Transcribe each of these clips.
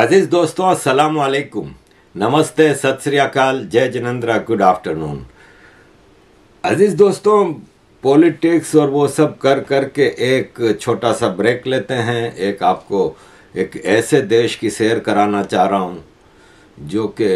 अजीज दोस्तों असलम वालेकुम नमस्ते सत श्रीकाल जय जिनेन्द्रा गुड आफ्टरनून अजीज दोस्तों पॉलिटिक्स और वो सब कर कर के एक छोटा सा ब्रेक लेते हैं एक आपको एक ऐसे देश की सैर कराना चाह रहा हूँ जो कि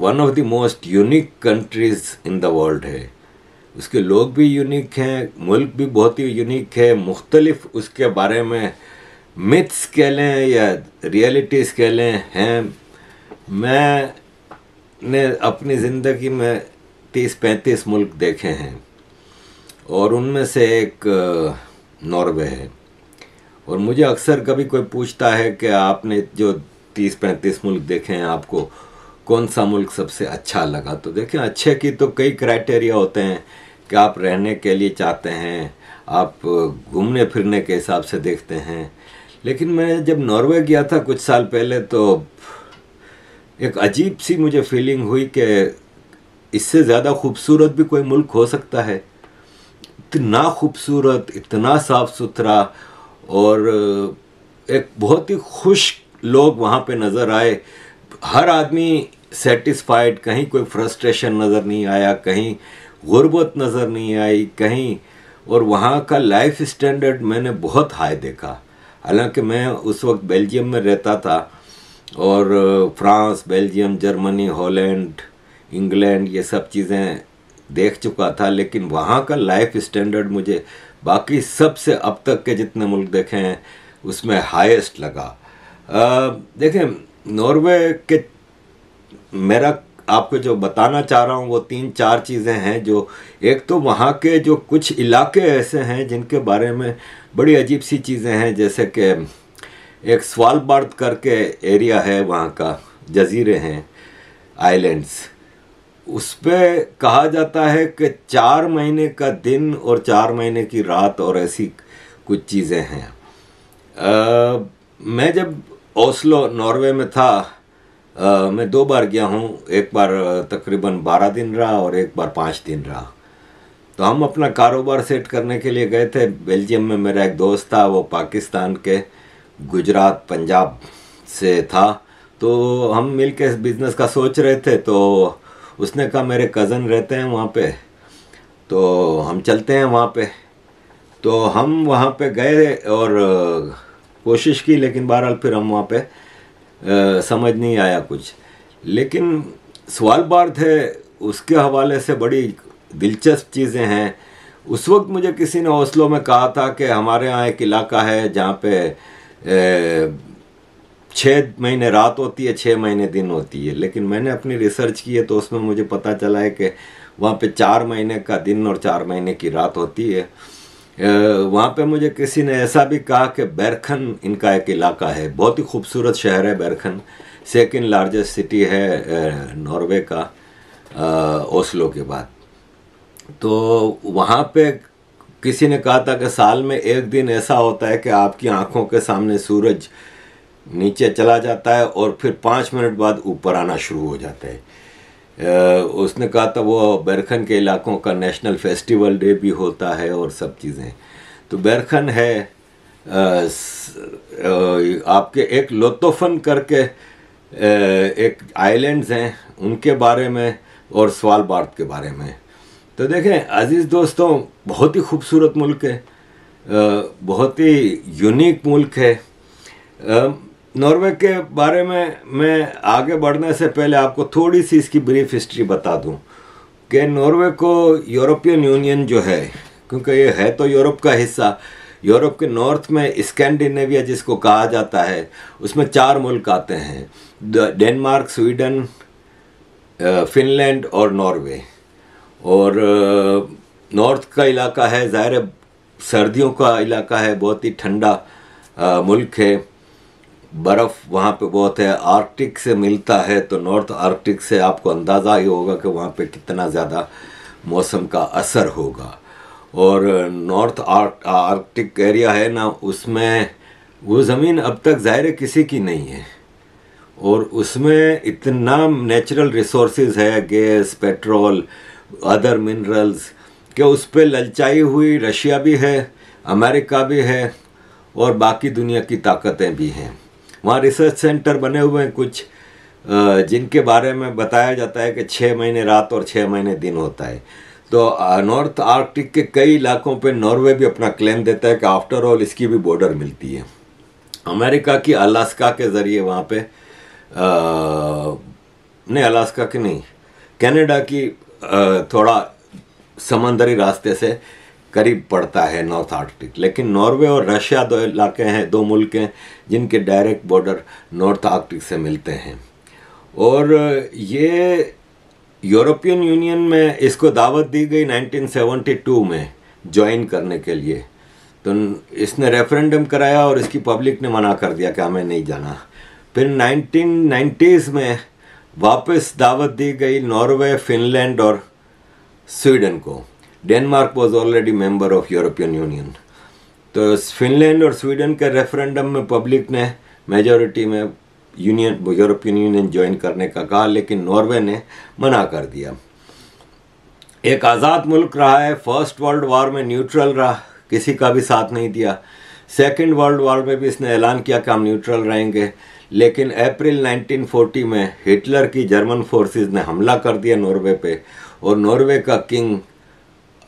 one of the most unique countries in the world है उसके लोग भी यूनिक हैं मुल्क भी बहुत ही यूनिक है मुख्तलिफ उसके बारे में मिथ्स कह लें या रियलिटीज़ कह लें हैं मैं ने अपनी ज़िंदगी में तीस पैंतीस मुल्क देखे हैं और उनमें से एक नॉर्वे है और मुझे अक्सर कभी कोई पूछता है कि आपने जो तीस पैंतीस मुल्क देखे हैं आपको कौन सा मुल्क सबसे अच्छा लगा तो देखें अच्छे की तो कई क्राइटेरिया होते हैं कि आप रहने के लिए चाहते हैं आप घूमने फिरने के हिसाब से देखते हैं लेकिन मैं जब नॉर्वे गया था कुछ साल पहले तो एक अजीब सी मुझे फीलिंग हुई कि इससे ज़्यादा खूबसूरत भी कोई मुल्क हो सकता है इतना खूबसूरत इतना साफ सुथरा और एक बहुत ही खुश लोग वहाँ पे नज़र आए हर आदमी सेटिस्फाइड कहीं कोई फ्रस्ट्रेशन नज़र नहीं आया कहीं गुर्बत नज़र नहीं आई कहीं और वहाँ का लाइफ स्टैंडर्ड मैंने बहुत हाई देखा हालांकि मैं उस वक्त बेल्जियम में रहता था और France Belgium Germany Holland England ये सब चीज़ें देख चुका था लेकिन वहाँ का लाइफ स्टैंडर्ड मुझे बाकी सबसे अब तक के जितने मुल्क देखे हैं उसमें हाईएस्ट लगा देखें नॉर्वे के मेरा आपको जो बताना चाह रहा हूँ वो तीन चार चीज़ें हैं जो एक तो वहाँ के जो कुछ इलाके ऐसे हैं जिनके बारे में बड़ी अजीब सी चीज़ें हैं जैसे कि एक सवाल स्वालबार्द करके एरिया है वहाँ का जजीरे हैं आइलैंड्स उस पर कहा जाता है कि चार महीने का दिन और चार महीने की रात और ऐसी कुछ चीज़ें हैं आ, मैं जब ओस्लो नॉर्वे में था आ, मैं दो बार गया हूँ एक बार तकरीबन बारह दिन रहा और एक बार पाँच दिन रहा तो हम अपना कारोबार सेट करने के लिए गए थे बेल्जियम में मेरा एक दोस्त था वो पाकिस्तान के गुजरात पंजाब से था तो हम मिल के बिज़नेस का सोच रहे थे तो उसने कहा मेरे कज़न रहते हैं वहाँ पे तो हम चलते हैं वहाँ पे तो हम वहाँ पे गए और कोशिश की लेकिन बहरहाल फिर हम वहाँ पे समझ नहीं आया कुछ लेकिन सवाल बार्थ है उसके हवाले से बड़ी दिलचस्प चीज़ें हैं उस वक्त मुझे किसी ने हौसलों में कहा था कि हमारे यहाँ एक इलाका है जहाँ पे छः महीने रात होती है छः महीने दिन होती है लेकिन मैंने अपनी रिसर्च की है तो उसमें मुझे पता चला है कि वहाँ पे चार महीने का दिन और चार महीने की रात होती है वहाँ पे मुझे किसी ने ऐसा भी कहा कि बैरखन इनका एक इलाका है बहुत ही खूबसूरत शहर है बैरखन सेकेंड लार्जेस्ट सिटी है नॉर्वे का ओस्लो के बाद तो वहाँ पे किसी ने कहा था कि साल में एक दिन ऐसा होता है कि आपकी आंखों के सामने सूरज नीचे चला जाता है और फिर पाँच मिनट बाद ऊपर आना शुरू हो जाता है उसने कहा था वो बैरखन के इलाकों का नेशनल फेस्टिवल डे भी होता है और सब चीज़ें तो बैरखन है आपके एक लोतोफन करके एक आइलैंड्स हैं उनके बारे में और सवाल बात के बारे में तो देखें अज़ीज़ दोस्तों बहुत ही खूबसूरत मुल्क है बहुत ही यूनिक मुल्क है नॉर्वे के बारे में मैं आगे बढ़ने से पहले आपको थोड़ी सी इसकी ब्रीफ हिस्ट्री बता दूं कि नॉर्वे को यूरोपियन यूनियन जो है क्योंकि ये है तो यूरोप का हिस्सा यूरोप के नॉर्थ में स्कैंडिनेविया जिसको कहा जाता है उसमें चार मुल्क आते हैं डेनमार्क स्वीडन फिनलैंड और नॉर्वे और नॉर्थ का इलाका है ज़ाहिर सर्दियों का इलाका है बहुत ही ठंडा मुल्क है बर्फ़ वहाँ पे बहुत है आर्कटिक से मिलता है तो नॉर्थ आर्कटिक से आपको अंदाज़ा ही होगा कि वहाँ पे कितना ज़्यादा मौसम का असर होगा और नॉर्थ आर्कटिक एरिया है ना उसमें वो ज़मीन अब तक ज़ाहिर किसी की नहीं है और उसमें इतना नेचुरल रिसोर्स है गैस पेट्रोल अदर मिनरल्स कि उस पर ललचाई हुई रशिया भी है अमेरिका भी है और बाकी दुनिया की ताकतें भी हैं वहाँ रिसर्च सेंटर बने हुए हैं कुछ जिनके बारे में बताया जाता है कि छः महीने रात और छः महीने दिन होता है तो नॉर्थ आर्कटिक के कई इलाकों पे नॉर्वे भी अपना क्लेम देता है कि आफ्टर ऑल इसकी भी बॉर्डर मिलती है अमेरिका की अलास्का के ज़रिए वहाँ पे नहीं अलास्का की नहीं कनाडा की आ, थोड़ा समंदरी रास्ते से करीब पड़ता है नॉर्थ आर्कटिक लेकिन नॉर्वे और रशिया दो इलाके हैं दो मुल्क हैं जिनके डायरेक्ट बॉर्डर नॉर्थ आर्कटिक से मिलते हैं और ये यूरोपियन यूनियन में इसको दावत दी गई 1972 में ज्वाइन करने के लिए तो इसने रेफरेंडम कराया और इसकी पब्लिक ने मना कर दिया कि हमें नहीं जाना फिर नाइनटीन में वापस दावत दी गई नॉर्वे फिनलैंड और स्वीडन को Denmark was already member of European union तो फिनलैंड और स्वीडन के रेफरेंडम में पब्लिक ने मेजोरिटी में यूनियन यूरोपियन यूनियन ज्वाइन करने का कहा लेकिन नॉर्वे ने मना कर दिया एक आज़ाद मुल्क रहा है फर्स्ट वर्ल्ड वॉर में न्यूट्रल रहा किसी का भी साथ नहीं दिया सेकेंड वर्ल्ड वॉर में भी इसने ऐलान किया कि हम न्यूट्रल रहेंगे लेकिन अप्रैल 1940 में हिटलर की जर्मन फोर्सेस ने हमला कर दिया नॉर्वे पे और नॉर्वे का किंग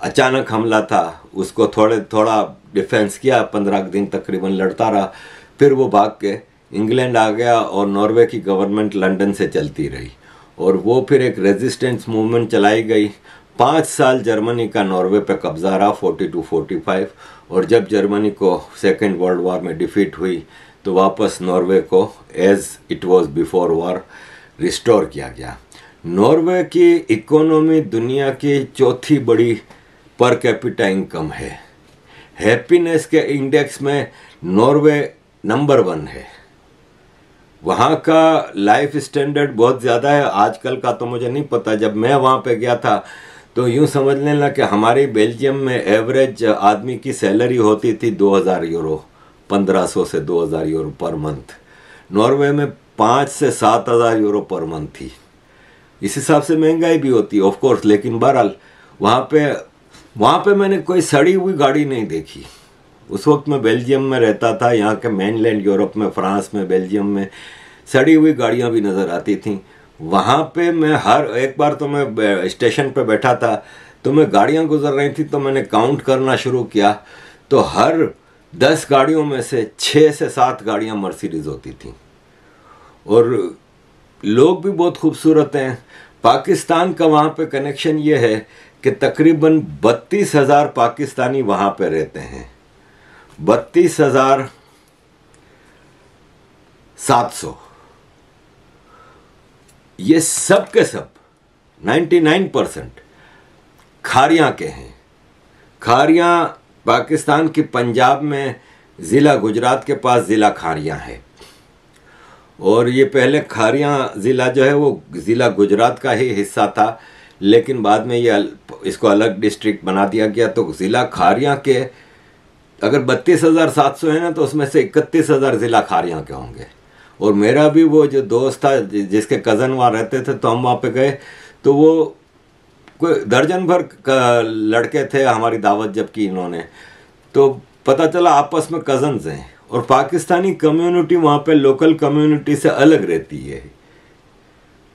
अचानक हमला था उसको थोड़े थोड़ा डिफेंस किया पंद्रह दिन तकरीबन लड़ता रहा फिर वो भाग के इंग्लैंड आ गया और नॉर्वे की गवर्नमेंट लंदन से चलती रही और वो फिर एक रेजिस्टेंस मूवमेंट चलाई गई पाँच साल जर्मनी का नॉर्वे पे कब्जा रहा फोर्टी टू फोर्टी फाइव और जब जर्मनी को सेकेंड वर्ल्ड वॉर में डिफीट हुई तो वापस नॉर्वे को as it was before war restore किया गया नॉर्वे की इकोनॉमी दुनिया की चौथी बड़ी पर कैपिटा इनकम है हैप्पीनेस के इंडेक्स में नॉर्वे नंबर वन है वहाँ का लाइफ स्टैंडर्ड बहुत ज़्यादा है आजकल का तो मुझे नहीं पता जब मैं वहाँ पे गया था तो यूँ समझ लेना कि हमारे बेल्जियम में एवरेज आदमी की सैलरी होती थी 2000 यूरो 1500 से 2000 यूरो पर मंथ नॉर्वे में पाँच से सात हज़ार यूरो पर मंथ थी इस हिसाब से महंगाई भी होती है ऑफकोर्स लेकिन बहरहाल वहाँ पे वहाँ पे मैंने कोई सड़ी हुई गाड़ी नहीं देखी उस वक्त मैं बेल्जियम में रहता था यहाँ के मेनलैंड यूरोप में फ्रांस में बेल्जियम में सड़ी हुई गाड़ियाँ भी नज़र आती थी वहाँ पे मैं हर एक बार तो मैं स्टेशन पे बैठा था तो मैं गाड़ियाँ गुजर रही थी तो मैंने काउंट करना शुरू किया तो हर दस गाड़ियों में से छः से सात गाड़ियाँ मर्सिडीज़ होती थी और लोग भी बहुत खूबसूरत हैं पाकिस्तान का वहाँ पे कनेक्शन ये है कि तकरीबन बत्तीस हज़ार पाकिस्तानी वहां पर रहते हैं बत्तीस हज़ार सात सौ ये सब के सब 99 परसेंट खारिया के हैं खारिया पाकिस्तान की पंजाब में ज़िला गुजरात के पास ज़िला खारिया है और ये पहले खारिया ज़िला जो है वो ज़िला गुजरात का ही हिस्सा था लेकिन बाद में ये इसको अलग डिस्ट्रिक्ट बना दिया गया तो ज़िला खारिया के अगर बत्तीस हज़ार सात सौ है ना तो उसमें से इकतीस हज़ार ज़िला खारिया के होंगे और मेरा भी वो जो दोस्त था जिसके कज़न वहाँ रहते थे तो हम वहाँ पे गए तो वो कोई दर्जन भर लड़के थे हमारी दावत जब की इन्होंने तो पता चला आपस में कज़न्स हैं और पाकिस्तानी कम्युनिटी वहाँ पे लोकल कम्युनिटी से अलग रहती है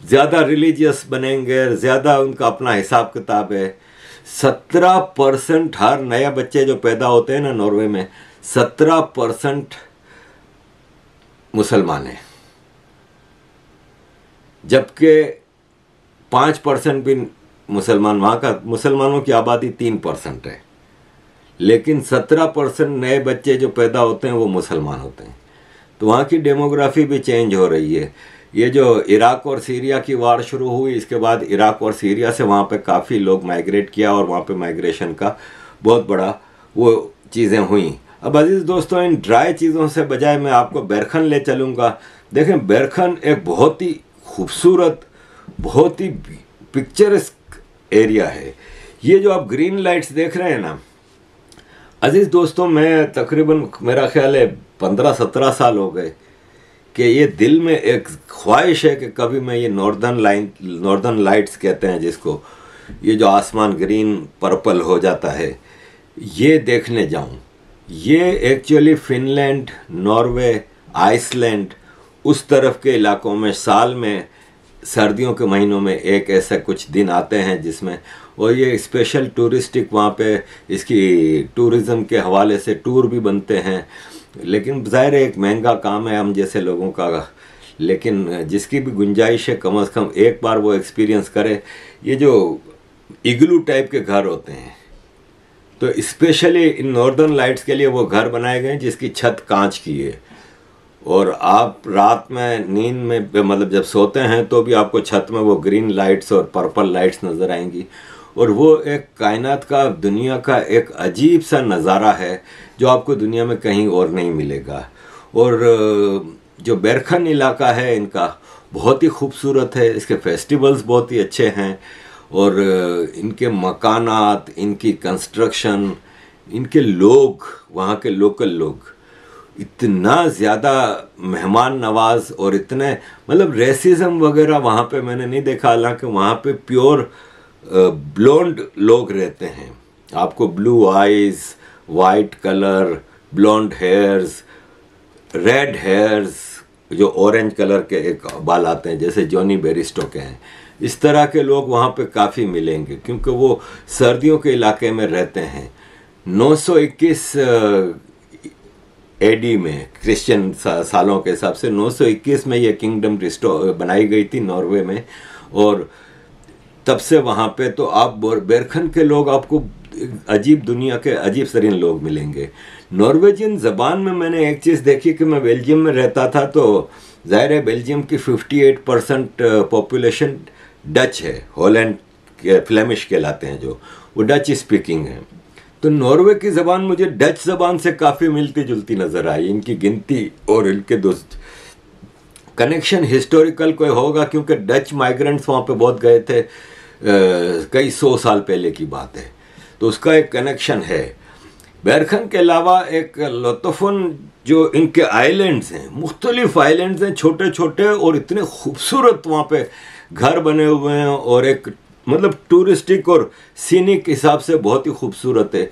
ज़्यादा रिलीजियस बनेंगे ज़्यादा उनका अपना हिसाब किताब है सत्रह परसेंट हर नया बच्चे जो पैदा होते हैं ना नॉर्वे में सत्रह परसेंट मुसलमान हैं जबकि पाँच परसेंट भी मुसलमान वहाँ का मुसलमानों की आबादी तीन परसेंट है लेकिन सत्रह परसेंट नए बच्चे जो पैदा होते हैं वो मुसलमान होते हैं तो वहाँ की डेमोग्राफी भी चेंज हो रही है ये जो इराक और सीरिया की वार शुरू हुई इसके बाद इराक और सीरिया से वहाँ पे काफ़ी लोग माइग्रेट किया और वहाँ पे माइग्रेशन का बहुत बड़ा वो चीज़ें हुई अब अजीज़ दोस्तों इन ड्राई चीज़ों से बजाय मैं आपको बैरखन ले चलूँगा देखें बैरखन एक बहुत ही खूबसूरत बहुत ही पिक्चरस्क एरिया है ये जो आप ग्रीन लाइट्स देख रहे हैं ना अजीज़ दोस्तों मैं तकरीबन मेरा ख्याल है पंद्रह सत्रह साल हो गए कि ये दिल में एक ख्वाहिश है कि कभी मैं ये नॉर्दर्न लाइन नॉर्दर्न लाइट्स कहते हैं जिसको ये जो आसमान ग्रीन पर्पल हो जाता है ये देखने जाऊं ये एक्चुअली फिनलैंड नॉर्वे आइसलैंड उस तरफ के इलाकों में साल में सर्दियों के महीनों में एक ऐसा कुछ दिन आते हैं जिसमें और ये स्पेशल टूरिस्टिक वहाँ पे इसकी टूरिज़म के हवाले से टूर भी बनते हैं लेकिन जाहिर है एक महंगा काम है हम जैसे लोगों का लेकिन जिसकी भी गुंजाइश है कम अज़ कम एक बार वो एक्सपीरियंस करे ये जो इग्लू टाइप के घर होते हैं तो स्पेशली इन नॉर्दर्न लाइट्स के लिए वो घर बनाए गए हैं जिसकी छत कांच की है और आप रात में नींद में मतलब जब सोते हैं तो भी आपको छत में वो ग्रीन लाइट्स और पर्पल लाइट्स नज़र आएंगी और वो एक कायनात का दुनिया का एक अजीब सा नज़ारा है जो आपको दुनिया में कहीं और नहीं मिलेगा और जो बैरखन इलाका है इनका बहुत ही खूबसूरत है इसके फेस्टिवल्स बहुत ही अच्छे हैं और इनके मकानात इनकी कंस्ट्रक्शन इनके लोग वहाँ के लोकल लोग इतना ज़्यादा मेहमान नवाज और इतने मतलब रेसिज्म वगैरह वहाँ पे मैंने नहीं देखा हालांकि वहाँ पे प्योर ब्लोंड लोग रहते हैं आपको blue eyes white colour blonde hairs red hairs जो ऑरेंज कलर के एक बाल आते हैं जैसे जॉनी बेरिस्टो के हैं इस तरह के लोग वहाँ पे काफ़ी मिलेंगे क्योंकि वो सर्दियों के इलाके में रहते हैं 921 एडी में क्रिश्चियन सा, सालों के हिसाब से 921 में ये किंगडम रिस्टो बनाई गई थी नॉर्वे में और तब से वहाँ पे तो आप बेरखन के लोग आपको अजीब दुनिया के अजीब सरीन लोग मिलेंगे नॉर्वेजियन ज़बान में मैंने एक चीज़ देखी कि मैं बेल्जियम में रहता था तो ज़ाहिर है बेल्जियम की 58 परसेंट पॉपुलेशन डच है हॉलैंड फ्लेमिश कहलाते हैं जो वो डच स्पीकिंग है तो नॉर्वे की ज़बान मुझे डच ज़बान से काफ़ी मिलती जुलती नज़र आई इनकी गिनती और इनके दोस्त कनेक्शन हिस्टोरिकल कोई होगा क्योंकि डच माइग्रेंट्स वहाँ पे बहुत गए थे आ, कई सौ साल पहले की बात है तो उसका एक कनेक्शन है बैरखन के अलावा एक लतफन जो इनके आइलैंड्स हैं मुख्तलिफ आइलैंड्स हैं छोटे छोटे और इतने खूबसूरत वहाँ पे घर बने हुए हैं और एक मतलब टूरिस्टिक और सीनिक हिसाब से बहुत ही खूबसूरत है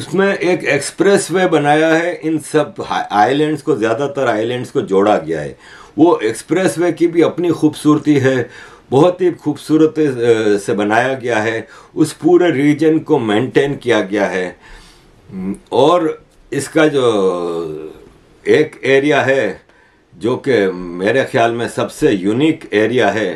उसमें एक एक्सप्रेस वे बनाया है इन सब आइलैंड्स को ज़्यादातर आइलैंड्स को जोड़ा गया है वो एक्सप्रेस वे की भी अपनी खूबसूरती है बहुत ही खूबसूरत से बनाया गया है उस पूरे रीजन को मेंटेन किया गया है और इसका जो एक एरिया है जो कि मेरे ख्याल में सबसे यूनिक एरिया है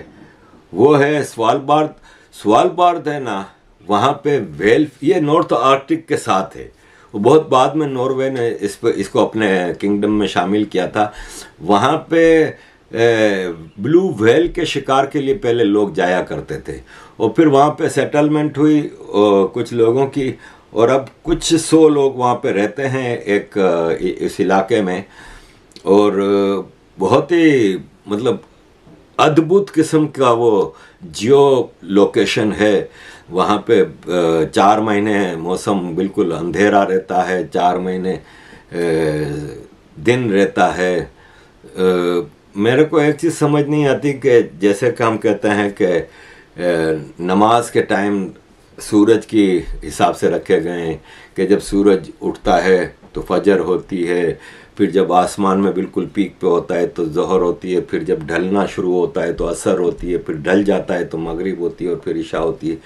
वो है स्वालबार्थ सवाल पार्थ है ना वहाँ पे वेल्फ ये नॉर्थ आर्कटिक के साथ है वो बहुत बाद में नॉर्वे ने इस पर इसको अपने किंगडम में शामिल किया था वहाँ पे ए, ब्लू व्हेल के शिकार के लिए पहले लोग जाया करते थे और फिर वहाँ पे सेटलमेंट हुई कुछ लोगों की और अब कुछ सौ लोग वहाँ पे रहते हैं एक इस इलाके में और बहुत ही मतलब अद्भुत किस्म का वो जियो लोकेशन है वहाँ पे चार महीने मौसम बिल्कुल अंधेरा रहता है चार महीने दिन रहता है मेरे को एक चीज़ समझ नहीं आती कि जैसे कि हम कहते हैं कि नमाज के टाइम सूरज की हिसाब से रखे गए हैं कि जब सूरज उठता है तो फजर होती है फिर जब आसमान में बिल्कुल पीक पे होता है तो जहर होती है फिर जब ढलना शुरू होता है तो असर होती है फिर ढल जाता है तो मगरिब होती है और फिर ईशा होती है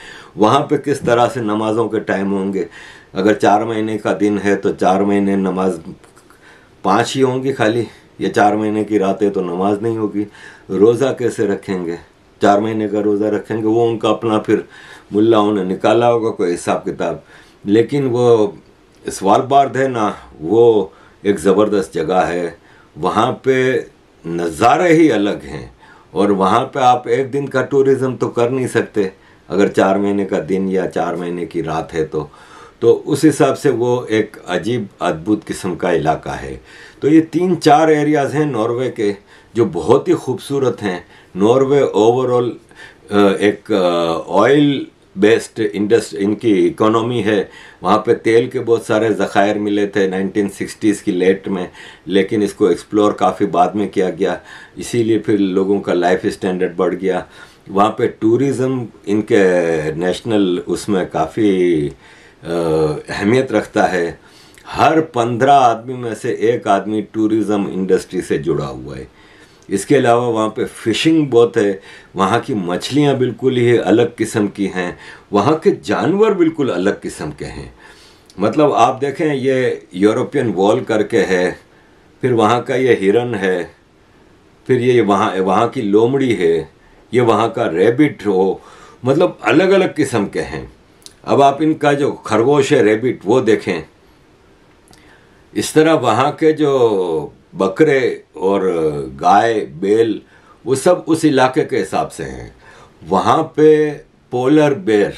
वहाँ पे किस तरह से नमाज़ों के टाइम होंगे अगर चार महीने का दिन है तो चार महीने नमाज पाँच ही होंगी खाली या चार महीने की रातें तो नमाज नहीं होगी रोज़ा कैसे रखेंगे चार महीने का रोज़ा रखेंगे वो उनका अपना फिर मुला ने निकाला होगा कोई हिसाब किताब लेकिन वो सवाल बार्द है ना वो एक ज़बरदस्त जगह है वहाँ पे नज़ारे ही अलग हैं और वहाँ पे आप एक दिन का टूरिज़्म तो कर नहीं सकते अगर चार महीने का दिन या चार महीने की रात है तो तो उस हिसाब से वो एक अजीब अद्भुत किस्म का इलाका है तो ये तीन चार एरियाज़ हैं नॉर्वे के जो बहुत ही खूबसूरत हैं नॉर्वे ओवरऑल एक ऑयल बेस्ट इंडस्ट इनकी इकोनॉमी है वहाँ पे तेल के बहुत सारे ज़खायर मिले थे 1960s की लेट में लेकिन इसको एक्सप्लोर काफ़ी बाद में किया गया इसीलिए फिर लोगों का लाइफ स्टैंडर्ड बढ़ गया वहाँ पे टूरिज़्म इनके नेशनल उसमें काफ़ी अहमियत रखता है हर पंद्रह आदमी में से एक आदमी टूरिज़म इंडस्ट्री से जुड़ा हुआ है इसके अलावा वहाँ पे फिशिंग बहुत है वहाँ की मछलियाँ बिल्कुल ही अलग किस्म की हैं वहाँ के जानवर बिल्कुल अलग किस्म के हैं मतलब आप देखें ये यूरोपियन वॉल करके है फिर वहाँ का ये हिरन है फिर ये वहाँ वहाँ की लोमड़ी है ये वहाँ का रेबिट हो मतलब अलग अलग किस्म के हैं अब आप इनका जो खरगोश है रेबिट वो देखें इस तरह वहाँ के जो बकरे और गाय बैल वो सब उस इलाके के हिसाब से हैं वहाँ पे पोलर बेर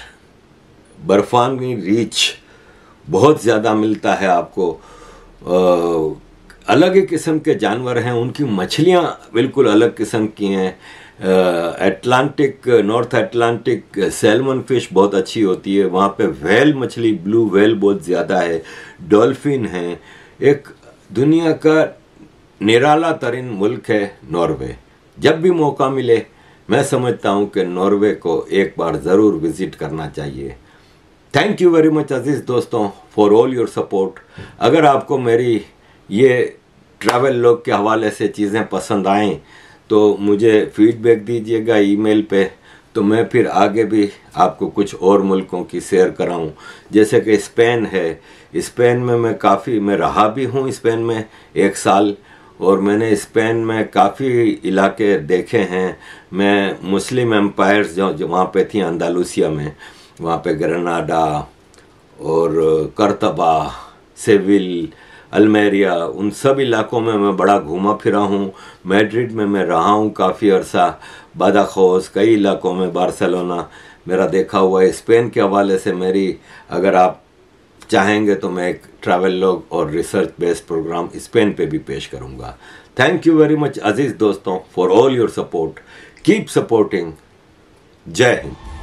बर्फानी रीच बहुत ज़्यादा मिलता है आपको आ, अलग ही किस्म के जानवर हैं उनकी मछलियाँ बिल्कुल अलग किस्म की हैं Atlantic north Atlantic salmon fish बहुत अच्छी होती है वहाँ पे व्हेल मछली ब्लू वेल बहुत ज़्यादा है डॉल्फिन हैं एक दुनिया का निराला तरीन मुल्क है नॉर्वे जब भी मौका मिले मैं समझता हूँ कि नॉर्वे को एक बार ज़रूर विज़िट करना चाहिए थैंक यू वेरी मच अजीज़ दोस्तों फॉर ऑल योर सपोर्ट अगर आपको मेरी ये ट्रैवल लॉग के हवाले से चीज़ें पसंद आएँ तो मुझे फीडबैक दीजिएगा ईमेल पे तो मैं फिर आगे भी आपको कुछ और मुल्कों की शेयर कराऊं जैसे कि स्पेन है स्पेन में मैं काफ़ी मैं रहा भी हूँ स्पेन में एक साल और मैंने स्पेन में काफ़ी इलाके देखे हैं मैं मुस्लिम एम्पायर्स जो, जो वहाँ पे थी अंदालूसिया में वहाँ पे ग्रनाडा और करतबा सेविल अलमेरिया उन सब इलाकों में मैं बड़ा घूमा फिरा हूँ मैड्रिड में मैं रहा हूँ काफ़ी अरसा बदाखोस कई इलाकों में बार्सलोना मेरा देखा हुआ है स्पेन के हवाले से मेरी अगर आप चाहेंगे तो मैं एक ट्रैवल लॉग और रिसर्च बेस्ड प्रोग्राम स्पेन पे भी पेश करूँगा थैंक यू वेरी मच अजीज़ दोस्तों for all your support keep supporting जय हिंद